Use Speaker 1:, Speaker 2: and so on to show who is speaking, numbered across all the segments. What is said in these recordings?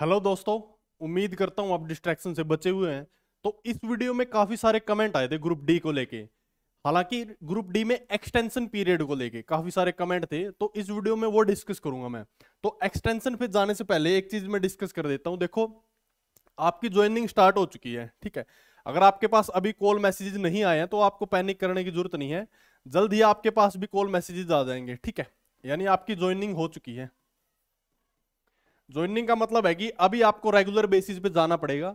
Speaker 1: hello दोस्तों उम्मीद करता हूँ आप डिस्ट्रैक्शन से बचे हुए हैं तो इस वीडियो में काफ़ी सारे कमेंट आए थे ग्रुप डी को लेके हालांकि ग्रुप डी में एक्सटेंशन पीरियड को लेके काफ़ी सारे कमेंट थे तो इस वीडियो में वो डिस्कस करूंगा मैं तो एक्सटेंशन पे जाने से पहले एक चीज़ मैं डिस्कस कर देता हूँ देखो आपकी ज्वाइनिंग स्टार्ट हो चुकी है ठीक है अगर आपके पास अभी कॉल मैसेजेज नहीं आए हैं तो आपको पैनिक करने की जरूरत नहीं है जल्द ही आपके पास भी कॉल मैसेजेज आ जाएंगे ठीक है यानी आपकी ज्वाइनिंग हो चुकी है ज्वाइनिंग का मतलब है कि अभी आपको रेगुलर बेसिस पे जाना पड़ेगा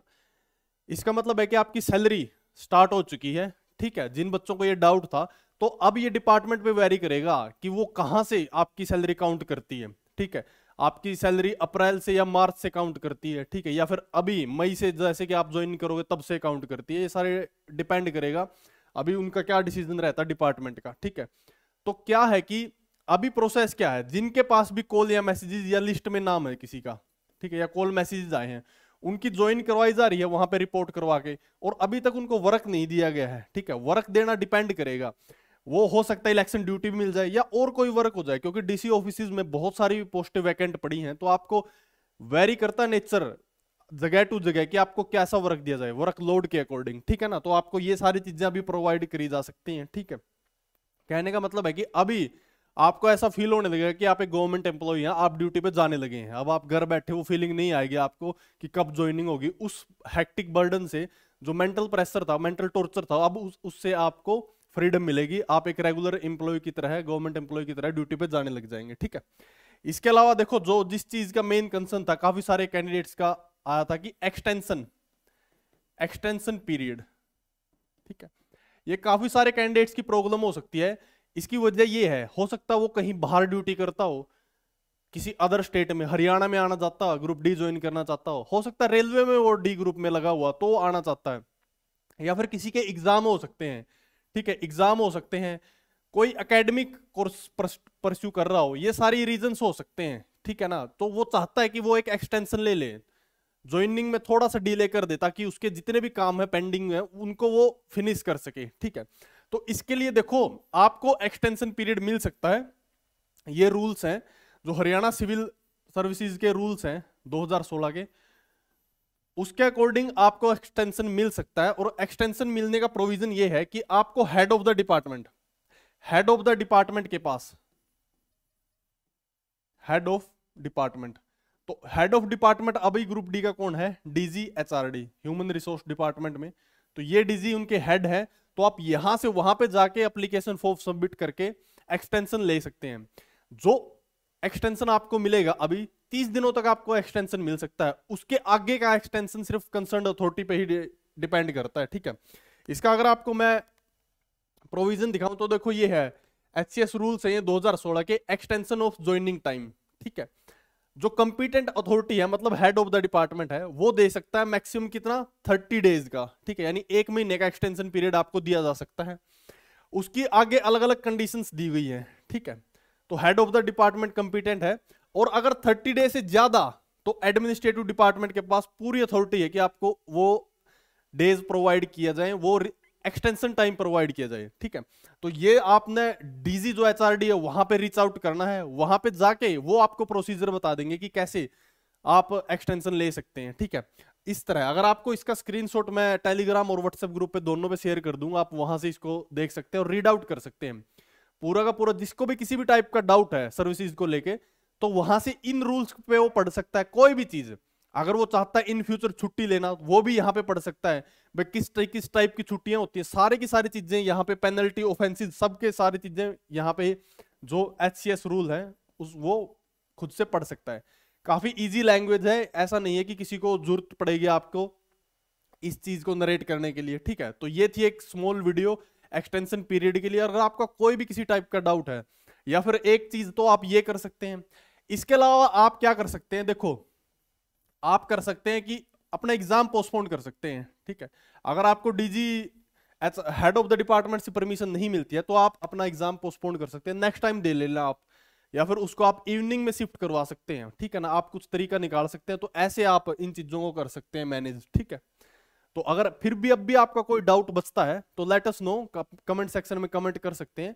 Speaker 1: इसका मतलब है कि आपकी सैलरी स्टार्ट हो चुकी है ठीक है जिन बच्चों को ये डाउट था तो अब ये डिपार्टमेंट पे वेरी करेगा कि वो कहाँ से आपकी सैलरी काउंट करती है ठीक है आपकी सैलरी अप्रैल से या मार्च से काउंट करती है ठीक है या फिर अभी मई से जैसे कि आप ज्वाइन करोगे तब से काउंट करती है ये सारे डिपेंड करेगा अभी उनका क्या डिसीजन रहता है डिपार्टमेंट का ठीक है तो क्या है कि अभी प्रोसेस क्या है जिनके पास भी कॉल या मैसेजेस या लिस्ट में नाम है किसी का ठीक है या कॉल मैसेजेस आए हैं उनकी ज्वाइन करवाई जा रही है वहां पे रिपोर्ट करवा के और अभी तक उनको वर्क नहीं दिया गया है ठीक है वर्क देना डिपेंड करेगा वो हो सकता है इलेक्शन ड्यूटी भी मिल जाए या और कोई वर्क हो जाए क्योंकि डीसी ऑफिस में बहुत सारी पोस्ट वैकेंट पड़ी हैं तो आपको वेरी करता नेचर जगह टू जगह कि आपको कैसा वर्क दिया जाए वर्क लोड के अकॉर्डिंग ठीक है ना तो आपको ये सारी चीजें अभी प्रोवाइड करी जा सकती हैं ठीक है कहने का मतलब है कि अभी आपको ऐसा फील होने लगेगा कि आप एक गवर्नमेंट एम्प्लॉई हैं आप ड्यूटी पे जाने लगे हैं अब आप घर बैठे वो फीलिंग नहीं आएगी आपको कि कब ज्वाइनिंग होगी उस हैक्टिक बर्डन से जो मेंटल प्रेशर था मेंटल टॉर्चर था अब उस, उससे आपको फ्रीडम मिलेगी आप एक रेगुलर एम्प्लॉय की तरह गवर्नमेंट एम्प्लॉय की तरह ड्यूटी पे जाने लग जाएंगे ठीक है इसके अलावा देखो जो जिस चीज का मेन कंसर्न था काफी सारे कैंडिडेट्स का आया था कि एक्सटेंशन एक्सटेंशन पीरियड ठीक है ये काफी सारे कैंडिडेट्स की प्रॉब्लम हो सकती है इसकी वजह ये है हो सकता वो कहीं बाहर ड्यूटी करता हो किसी अदर स्टेट में हरियाणा में आना चाहता हो ग्रुप डी ज्वाइन करना चाहता हो हो सकता है रेलवे में वो डी ग्रुप में लगा हुआ तो आना चाहता है या फिर किसी के एग्जाम हो सकते हैं ठीक है एग्जाम हो सकते हैं कोई एकेडमिक कोर्स परस्यू कर रहा हो ये सारी रीजन हो सकते हैं ठीक है ना तो वो चाहता है कि वो एक एक्सटेंशन ले ले ज्वाइनिंग में थोड़ा सा डिले कर दे ताकि उसके जितने भी काम है पेंडिंग है उनको वो फिनिश कर सके ठीक है तो इसके लिए देखो आपको एक्सटेंशन पीरियड मिल सकता है ये रूल्स हैं जो हरियाणा सिविल सर्विसेज के रूल्स हैं 2016 के उसके अकॉर्डिंग आपको एक्सटेंशन मिल सकता है और एक्सटेंशन मिलने का प्रोविजन ये है कि आपको head of the department head of the department के पास हेड ऑफ डिपार्टमेंट तो हेड ऑफ डिपार्टमेंट अभी ग्रुप डी का कौन है DG HRD human resource department में तो ये डीजी उनके हेड है तो आप यहां से वहां पे जाके एप्लीकेशन फॉर्म सबमिट करके एक्सटेंशन ले सकते हैं जो एक्सटेंशन आपको मिलेगा अभी तीस दिनों तक आपको एक्सटेंशन मिल सकता है उसके आगे का एक्सटेंशन सिर्फ कंसर्न अथॉरिटी पे ही डिपेंड करता है ठीक है इसका अगर आपको मैं प्रोविजन दिखाऊं तो देखो ये है एच सी एस रूल्स हैं दो हजार सोलह के एक्सटेंशन ऑफ ज्वाइनिंग टाइम ठीक है जो कंपिटेंट अथॉरिटी है मतलब हेड ऑफ द डिपार्टमेंट है वो दे सकता है मैक्सिमम कितना थर्टी डेज का ठीक है यानी एक महीने का एक्सटेंशन पीरियड आपको दिया जा सकता है उसकी आगे अलग अलग कंडीशंस दी गई हैं ठीक है तो head of the department competent है और अगर थर्टी डेज से ज्यादा तो एडमिनिस्ट्रेटिव डिपार्टमेंट के पास पूरी अथॉरिटी है कि आपको वो डेज प्रोवाइड किया जाए वो एक्सटेंशन टाइम प्रोवाइड किया जाए ठीक है तो ये आपने डीजी जो एचआरडी है वहां पे रीच आउट करना है वहां पे जाके वो आपको प्रोसीजर बता देंगे कि कैसे आप एक्सटेंशन ले सकते हैं ठीक है इस तरह अगर आपको इसका स्क्रीनशॉट मैं टेलीग्राम और व्हाट्सएप ग्रुप पे दोनों पे शेयर कर दूंगा आप वहां से इसको देख सकते हैं और रीड आउट कर सकते हैं पूरा का पूरा जिसको भी किसी भी टाइप का डाउट है सर्विसेज को लेके तो वहां से इन रूल्स पे वो पढ़ सकता है कोई भी चीज़ अगर वो चाहता है इन फ्यूचर छुट्टी लेना वो भी यहाँ पे पढ़ सकता है भाई किस टाइप किस टाइप की छुट्टियां होती हैं सारे की सारी चीजें यहाँ पे पेनल्टी ऑफेंसिस सबके सारी चीजें यहाँ पे जो एच रूल है उस वो खुद से पढ़ सकता है काफी इजी लैंग्वेज है ऐसा नहीं है कि किसी को जरूरत पड़ेगी आपको इस चीज को नरेट करने के लिए ठीक है तो ये थी एक स्मॉल वीडियो एक्सटेंशन पीरियड के लिए अगर आपका कोई भी किसी टाइप का डाउट है या फिर एक चीज तो आप ये कर सकते हैं इसके अलावा आप क्या कर सकते हैं देखो आप कर सकते हैं कि अपना एग्जाम पोस्टपोन कर सकते हैं ठीक है अगर आपको DG as head of the department से परमिशन नहीं मिलती है तो आप अपना एग्जाम पोस्टपोन कर सकते हैं नेक्स्ट टाइम दे लेना आप या फिर उसको आप इवनिंग में शिफ्ट करवा सकते हैं ठीक है ना आप कुछ तरीका निकाल सकते हैं तो ऐसे आप इन चीजों को कर सकते हैं मैनेज ठीक है तो अगर फिर भी अब भी आपका कोई डाउट बचता है तो let us know comment section में कमेंट कर सकते हैं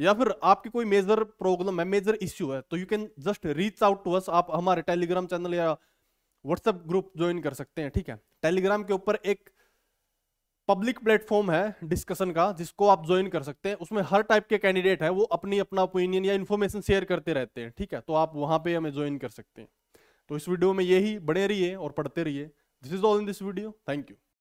Speaker 1: या फिर आपकी कोई मेजर प्रॉब्लम है मेजर इश्यू है तो you can just reach out to us आप हमारे टेलीग्राम चैनल या व्हाट्सएप ग्रुप ज्वाइन कर सकते हैं ठीक है टेलीग्राम के ऊपर एक पब्लिक प्लेटफॉर्म है डिस्कशन का जिसको आप ज्वाइन कर सकते हैं उसमें हर टाइप के कैंडिडेट है वो अपनी अपना ओपिनियन या इन्फॉर्मेशन शेयर करते रहते हैं ठीक है तो आप वहां पे हमें ज्वाइन कर सकते हैं तो इस वीडियो में यही बने रहिए और पढ़ते रहिए this is all in this video thank you